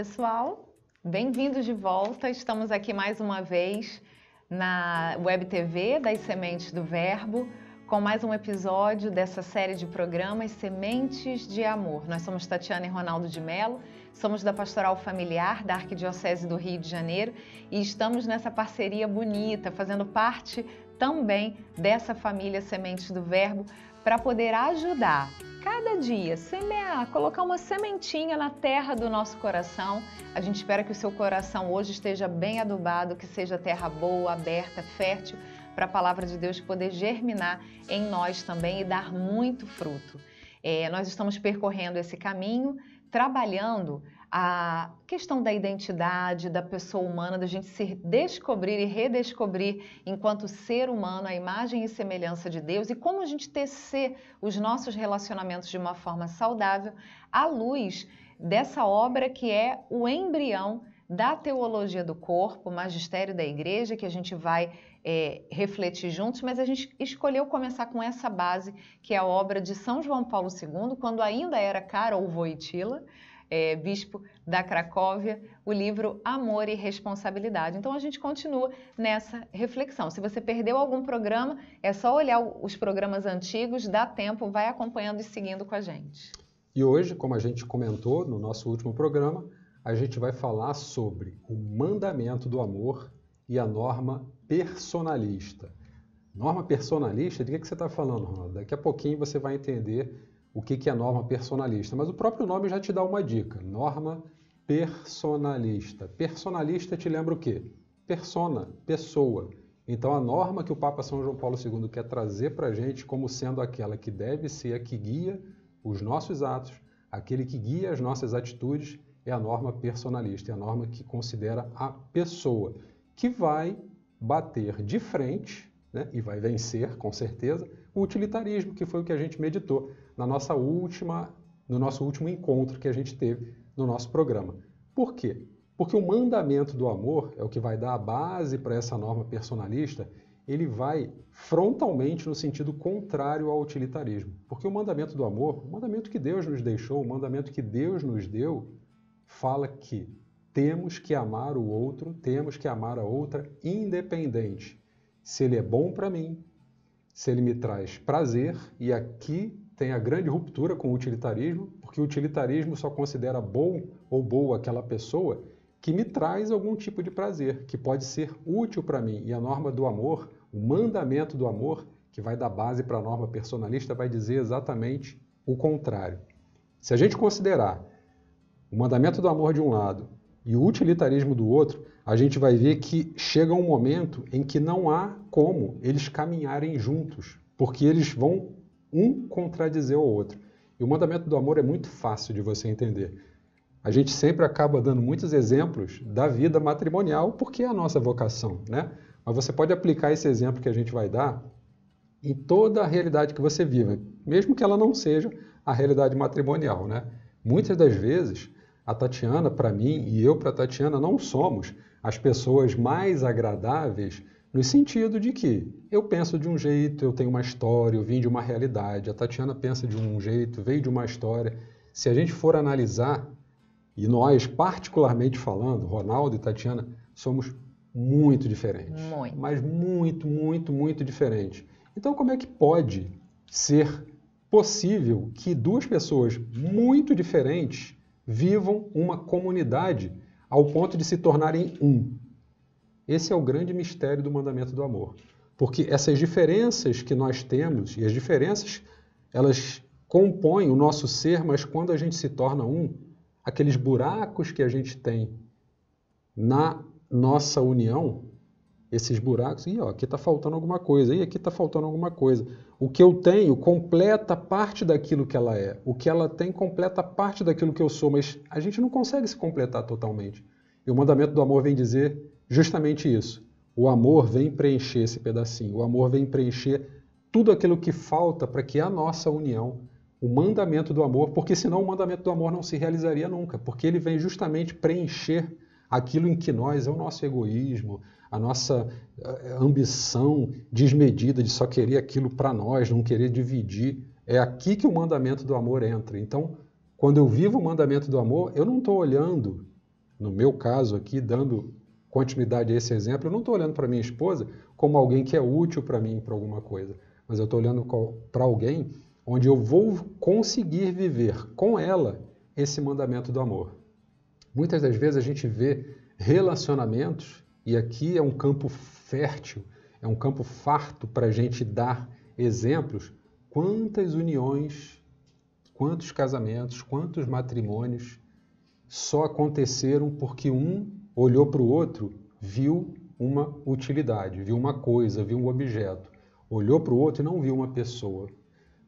pessoal. Bem-vindos de volta. Estamos aqui mais uma vez na Web TV das Sementes do Verbo com mais um episódio dessa série de programas Sementes de Amor. Nós somos Tatiana e Ronaldo de Mello, somos da Pastoral Familiar da Arquidiocese do Rio de Janeiro e estamos nessa parceria bonita, fazendo parte também dessa família Sementes do Verbo para poder ajudar cada dia semear, ah, colocar uma sementinha na terra do nosso coração. A gente espera que o seu coração hoje esteja bem adubado, que seja terra boa, aberta, fértil, para a palavra de Deus poder germinar em nós também e dar muito fruto. É, nós estamos percorrendo esse caminho, trabalhando a questão da identidade da pessoa humana, da gente se descobrir e redescobrir enquanto ser humano, a imagem e semelhança de Deus e como a gente tecer os nossos relacionamentos de uma forma saudável à luz dessa obra que é o embrião da teologia do corpo, magistério da igreja, que a gente vai é, refletir juntos, mas a gente escolheu começar com essa base, que é a obra de São João Paulo II, quando ainda era Karol Voitila é, bispo da Cracóvia, o livro Amor e Responsabilidade. Então a gente continua nessa reflexão. Se você perdeu algum programa, é só olhar os programas antigos, dá tempo, vai acompanhando e seguindo com a gente. E hoje, como a gente comentou no nosso último programa, a gente vai falar sobre o mandamento do amor e a norma personalista. Norma personalista, de que, que você está falando, Ronaldo? Daqui a pouquinho você vai entender o que, que é norma personalista, mas o próprio nome já te dá uma dica. Norma personalista. Personalista te lembra o quê? Persona, pessoa. Então, a norma que o Papa São João Paulo II quer trazer para a gente como sendo aquela que deve ser a que guia os nossos atos, aquele que guia as nossas atitudes, é a norma personalista, é a norma que considera a pessoa, que vai bater de frente né, e vai vencer, com certeza, o utilitarismo, que foi o que a gente meditou na nossa última, no nosso último encontro que a gente teve no nosso programa. Por quê? Porque o mandamento do amor é o que vai dar a base para essa norma personalista. Ele vai frontalmente no sentido contrário ao utilitarismo. Porque o mandamento do amor, o mandamento que Deus nos deixou, o mandamento que Deus nos deu, fala que temos que amar o outro, temos que amar a outra independente. Se ele é bom para mim, se ele me traz prazer, e aqui tem a grande ruptura com o utilitarismo, porque o utilitarismo só considera bom ou boa aquela pessoa que me traz algum tipo de prazer, que pode ser útil para mim. E a norma do amor, o mandamento do amor, que vai dar base para a norma personalista, vai dizer exatamente o contrário. Se a gente considerar o mandamento do amor de um lado e o utilitarismo do outro, a gente vai ver que chega um momento em que não há como eles caminharem juntos, porque eles vão um contradizer o outro. E o mandamento do amor é muito fácil de você entender. A gente sempre acaba dando muitos exemplos da vida matrimonial, porque é a nossa vocação, né? Mas você pode aplicar esse exemplo que a gente vai dar em toda a realidade que você vive, mesmo que ela não seja a realidade matrimonial, né? Muitas das vezes, a Tatiana para mim e eu para a Tatiana não somos as pessoas mais agradáveis no sentido de que eu penso de um jeito, eu tenho uma história, eu vim de uma realidade, a Tatiana pensa de um jeito, veio de uma história. Se a gente for analisar, e nós, particularmente falando, Ronaldo e Tatiana, somos muito diferentes. Muito. Mas muito, muito, muito diferentes. Então, como é que pode ser possível que duas pessoas muito diferentes vivam uma comunidade ao ponto de se tornarem um? Esse é o grande mistério do mandamento do amor. Porque essas diferenças que nós temos, e as diferenças, elas compõem o nosso ser, mas quando a gente se torna um, aqueles buracos que a gente tem na nossa união, esses buracos, e aqui está faltando alguma coisa, e aqui está faltando alguma coisa. O que eu tenho completa parte daquilo que ela é, o que ela tem completa parte daquilo que eu sou, mas a gente não consegue se completar totalmente. E o mandamento do amor vem dizer justamente isso. O amor vem preencher esse pedacinho, o amor vem preencher tudo aquilo que falta para que a nossa união, o mandamento do amor, porque senão o mandamento do amor não se realizaria nunca, porque ele vem justamente preencher aquilo em que nós, é o nosso egoísmo, a nossa eh, ambição desmedida de só querer aquilo para nós, não querer dividir. É aqui que o mandamento do amor entra. Então, quando eu vivo o mandamento do amor, eu não estou olhando, no meu caso aqui, dando continuidade a esse exemplo, eu não estou olhando para minha esposa como alguém que é útil para mim para alguma coisa, mas eu estou olhando para alguém onde eu vou conseguir viver com ela esse mandamento do amor. Muitas das vezes a gente vê relacionamentos, e aqui é um campo fértil, é um campo farto para a gente dar exemplos. Quantas uniões, quantos casamentos, quantos matrimônios só aconteceram porque um olhou para o outro, viu uma utilidade, viu uma coisa, viu um objeto. Olhou para o outro e não viu uma pessoa.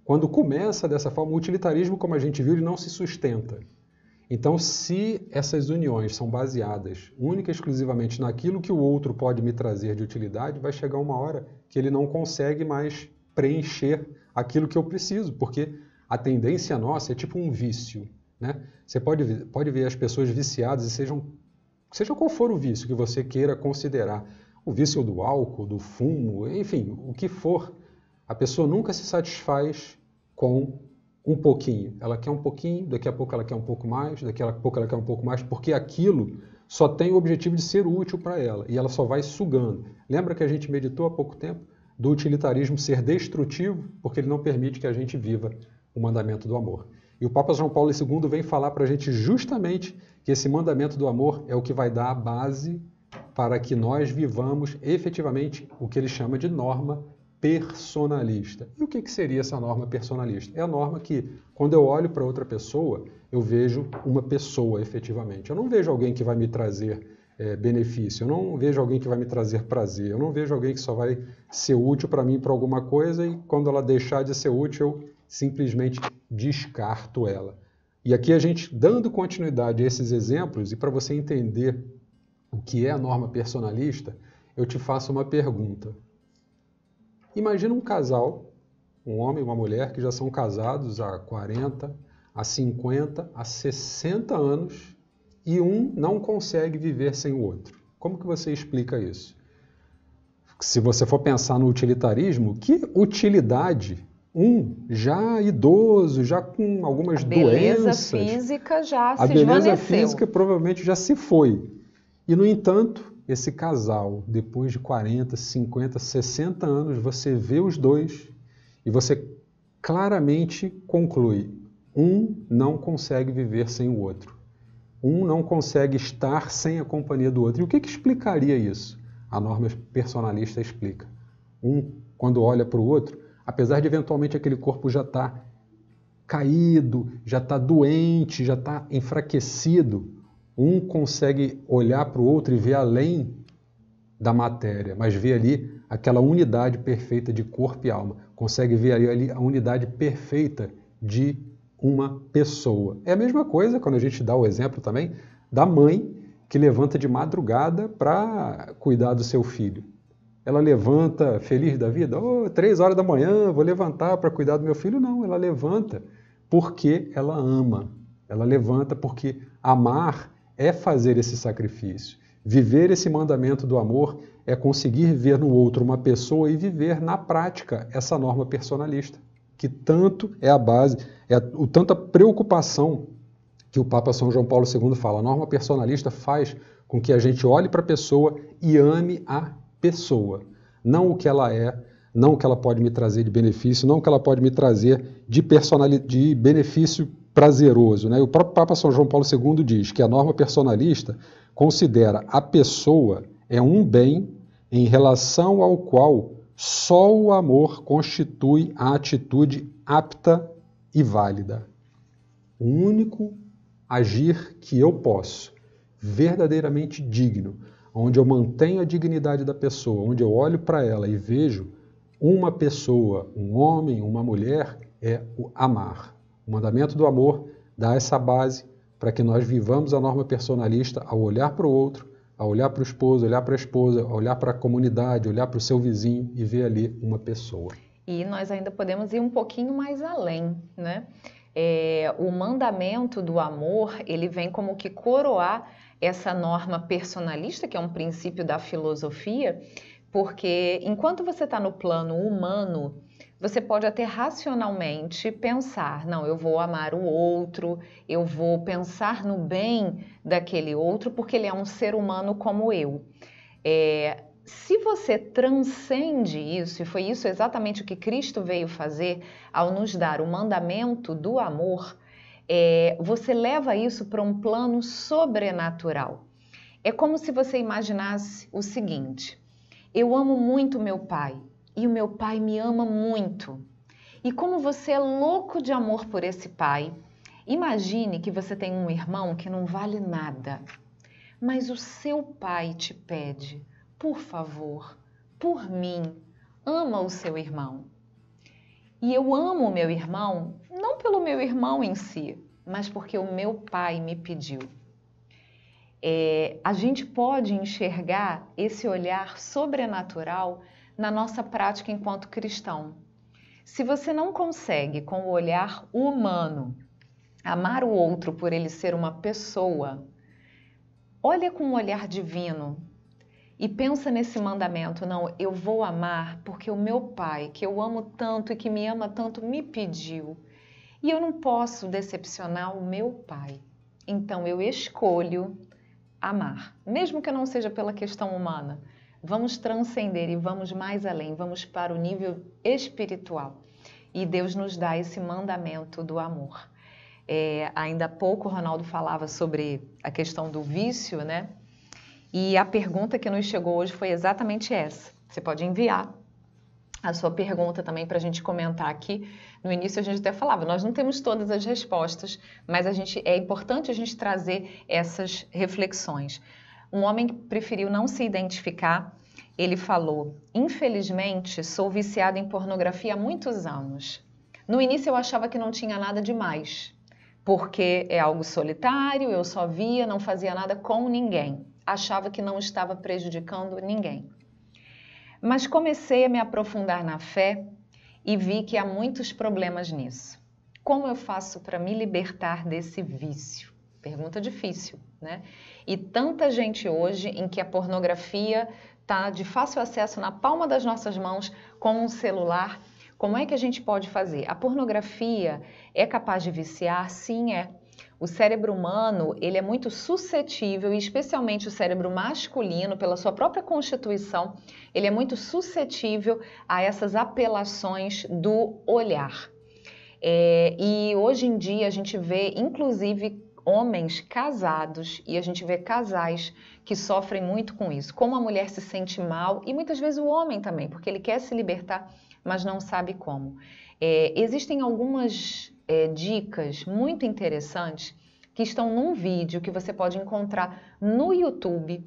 Quando começa dessa forma, o utilitarismo, como a gente viu, ele não se sustenta. Então, se essas uniões são baseadas única e exclusivamente naquilo que o outro pode me trazer de utilidade, vai chegar uma hora que ele não consegue mais preencher aquilo que eu preciso, porque a tendência nossa é tipo um vício. Né? Você pode pode ver as pessoas viciadas e sejam seja qual for o vício que você queira considerar, o vício do álcool, do fumo, enfim, o que for, a pessoa nunca se satisfaz com um pouquinho. Ela quer um pouquinho, daqui a pouco ela quer um pouco mais, daqui a pouco ela quer um pouco mais, porque aquilo só tem o objetivo de ser útil para ela e ela só vai sugando. Lembra que a gente meditou há pouco tempo do utilitarismo ser destrutivo, porque ele não permite que a gente viva o mandamento do amor. E o Papa João Paulo II vem falar para a gente justamente que esse mandamento do amor é o que vai dar a base para que nós vivamos efetivamente o que ele chama de norma personalista. E o que, que seria essa norma personalista? É a norma que, quando eu olho para outra pessoa, eu vejo uma pessoa efetivamente. Eu não vejo alguém que vai me trazer é, benefício, eu não vejo alguém que vai me trazer prazer, eu não vejo alguém que só vai ser útil para mim para alguma coisa e quando ela deixar de ser útil, eu simplesmente descarto ela. E aqui a gente dando continuidade a esses exemplos e para você entender o que é a norma personalista, eu te faço uma pergunta. Imagina um casal, um homem e uma mulher que já são casados há 40, há 50, há 60 anos e um não consegue viver sem o outro. Como que você explica isso? Se você for pensar no utilitarismo, que utilidade um já idoso, já com algumas doenças. A beleza física já se A beleza esvaneceu. física provavelmente já se foi. E, no entanto, esse casal, depois de 40, 50, 60 anos, você vê os dois e você claramente conclui: um não consegue viver sem o outro. Um não consegue estar sem a companhia do outro. E o que, que explicaria isso? A norma personalista explica. Um, quando olha para o outro, Apesar de eventualmente aquele corpo já estar tá caído, já está doente, já está enfraquecido, um consegue olhar para o outro e ver além da matéria, mas ver ali aquela unidade perfeita de corpo e alma. Consegue ver ali a unidade perfeita de uma pessoa. É a mesma coisa quando a gente dá o exemplo também da mãe que levanta de madrugada para cuidar do seu filho ela levanta feliz da vida, oh, três horas da manhã, vou levantar para cuidar do meu filho. Não, ela levanta porque ela ama. Ela levanta porque amar é fazer esse sacrifício. Viver esse mandamento do amor é conseguir ver no outro uma pessoa e viver na prática essa norma personalista, que tanto é a base, é o tanta preocupação que o Papa São João Paulo II fala. A norma personalista faz com que a gente olhe para a pessoa e ame a pessoa, não o que ela é, não o que ela pode me trazer de benefício, não o que ela pode me trazer de, personalidade, de benefício prazeroso. Né? O próprio Papa São João Paulo II diz que a norma personalista considera a pessoa é um bem em relação ao qual só o amor constitui a atitude apta e válida. O único agir que eu posso, verdadeiramente digno, onde eu mantenho a dignidade da pessoa, onde eu olho para ela e vejo uma pessoa, um homem, uma mulher, é o amar. O mandamento do amor dá essa base para que nós vivamos a norma personalista ao olhar para o outro, ao olhar para o esposo, olhar para a esposa, olhar para a comunidade, olhar para o seu vizinho e ver ali uma pessoa. E nós ainda podemos ir um pouquinho mais além, né? É, o mandamento do amor ele vem como que coroar essa norma personalista, que é um princípio da filosofia, porque enquanto você está no plano humano, você pode até racionalmente pensar: não, eu vou amar o outro, eu vou pensar no bem daquele outro, porque ele é um ser humano como eu. É, se você transcende isso, e foi isso exatamente o que Cristo veio fazer ao nos dar o mandamento do amor, é, você leva isso para um plano sobrenatural. É como se você imaginasse o seguinte: eu amo muito meu pai e o meu pai me ama muito. E como você é louco de amor por esse pai, imagine que você tem um irmão que não vale nada, mas o seu pai te pede, por favor, por mim, ama o seu irmão. E eu amo o meu irmão não pelo meu irmão em si, mas porque o meu pai me pediu. É, a gente pode enxergar esse olhar sobrenatural na nossa prática enquanto cristão. Se você não consegue, com o olhar humano, amar o outro por ele ser uma pessoa, olha com um olhar divino e pensa nesse mandamento: não, eu vou amar porque o meu pai, que eu amo tanto e que me ama tanto, me pediu e eu não posso decepcionar o meu pai. Então eu escolho amar, mesmo que não seja pela questão humana. Vamos transcender e vamos mais além, vamos para o nível espiritual. E Deus nos dá esse mandamento do amor. É, ainda há pouco o Ronaldo falava sobre a questão do vício, né? E a pergunta que nos chegou hoje foi exatamente essa. Você pode enviar a sua pergunta também para a gente comentar aqui. No início a gente até falava, nós não temos todas as respostas, mas a gente é importante a gente trazer essas reflexões. Um homem que preferiu não se identificar, ele falou: "Infelizmente, sou viciado em pornografia há muitos anos. No início eu achava que não tinha nada demais, porque é algo solitário, eu só via, não fazia nada com ninguém, achava que não estava prejudicando ninguém." Mas comecei a me aprofundar na fé e vi que há muitos problemas nisso. Como eu faço para me libertar desse vício? Pergunta difícil, né? E tanta gente hoje em que a pornografia está de fácil acesso na palma das nossas mãos com um celular, como é que a gente pode fazer? A pornografia é capaz de viciar? Sim, é. O cérebro humano, ele é muito suscetível, e especialmente o cérebro masculino, pela sua própria constituição, ele é muito suscetível a essas apelações do olhar. É, e hoje em dia a gente vê, inclusive, homens casados e a gente vê casais que sofrem muito com isso. Como a mulher se sente mal e muitas vezes o homem também, porque ele quer se libertar, mas não sabe como. É, existem algumas é, dicas muito interessantes que estão num vídeo que você pode encontrar no YouTube.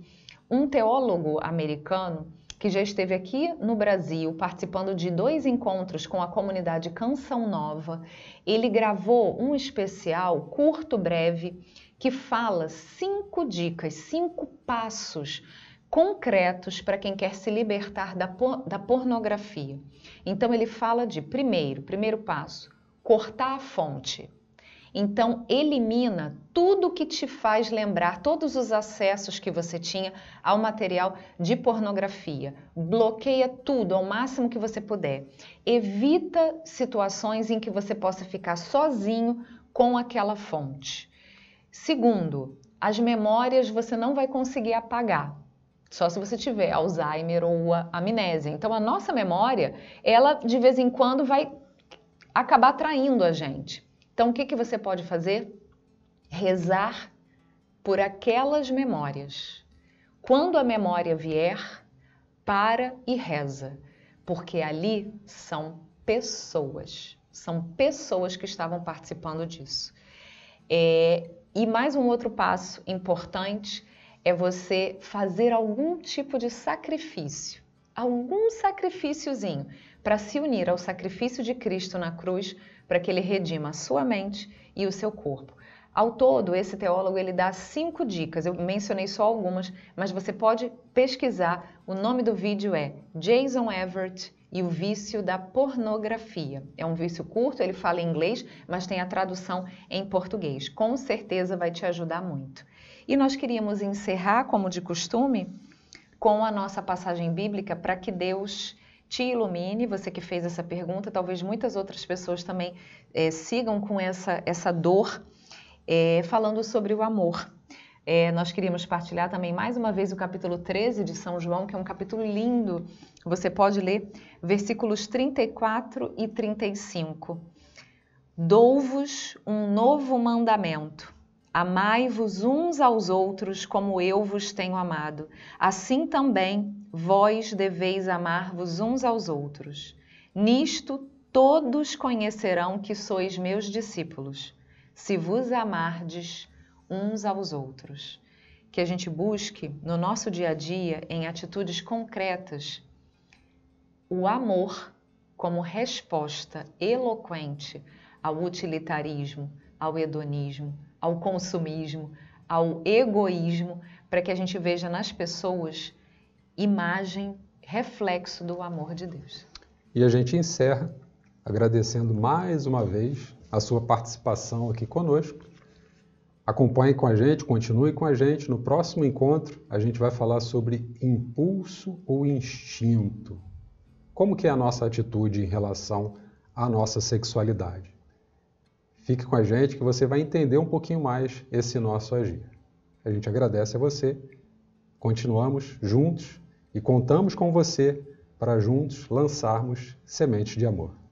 Um teólogo americano que já esteve aqui no Brasil participando de dois encontros com a comunidade Canção Nova. Ele gravou um especial curto, breve, que fala cinco dicas, cinco passos concretos para quem quer se libertar da, por, da pornografia. Então ele fala de primeiro, primeiro passo, cortar a fonte. Então, elimina tudo que te faz lembrar, todos os acessos que você tinha ao material de pornografia. Bloqueia tudo ao máximo que você puder. Evita situações em que você possa ficar sozinho com aquela fonte. Segundo, as memórias você não vai conseguir apagar. Só se você tiver Alzheimer ou amnésia. Então a nossa memória, ela de vez em quando vai acabar traindo a gente. Então, o que, que você pode fazer? Rezar por aquelas memórias. Quando a memória vier, para e reza, porque ali são pessoas, são pessoas que estavam participando disso. É, e mais um outro passo importante é você fazer algum tipo de sacrifício, algum sacrifíciozinho para se unir ao sacrifício de Cristo na cruz, para que ele redima a sua mente e o seu corpo. Ao todo, esse teólogo ele dá cinco dicas. Eu mencionei só algumas, mas você pode pesquisar. O nome do vídeo é Jason Everett e o vício da pornografia. É um vício curto, ele fala em inglês, mas tem a tradução em português. Com certeza vai te ajudar muito. E nós queríamos encerrar, como de costume, com a nossa passagem bíblica para que Deus te ilumine, você que fez essa pergunta, talvez muitas outras pessoas também é, sigam com essa, essa dor, é, falando sobre o amor. É, nós queríamos partilhar também mais uma vez o capítulo 13 de São João, que é um capítulo lindo. Você pode ler versículos 34 e 35. Dou-vos um novo mandamento. Amai-vos uns aos outros como eu vos tenho amado. Assim também vós deveis amar-vos uns aos outros. Nisto todos conhecerão que sois meus discípulos, se vos amardes uns aos outros. Que a gente busque no nosso dia a dia, em atitudes concretas, o amor como resposta eloquente ao utilitarismo, ao hedonismo, ao consumismo, ao egoísmo, para que a gente veja nas pessoas imagem, reflexo do amor de Deus. E a gente encerra agradecendo mais uma vez a sua participação aqui conosco. Acompanhe com a gente, continue com a gente. No próximo encontro, a gente vai falar sobre impulso ou instinto. Como que é a nossa atitude em relação à nossa sexualidade? Fique com a gente que você vai entender um pouquinho mais esse nosso agir. A gente agradece a você. Continuamos juntos e contamos com você para juntos lançarmos sementes de amor.